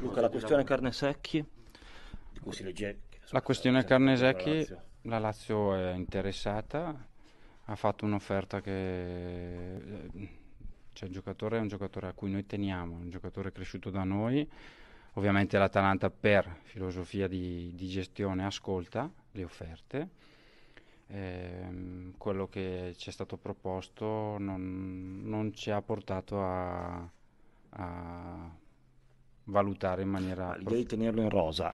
Luca, la questione carne secchi? La questione carne secchi, la Lazio è interessata, ha fatto un'offerta che... Eh, cioè, il giocatore è un giocatore a cui noi teniamo, un giocatore cresciuto da noi. Ovviamente l'Atalanta per filosofia di, di gestione ascolta le offerte. Eh, quello che ci è stato proposto non, non ci ha portato a, valutare in maniera... Ma l'idea di tenerlo in rosa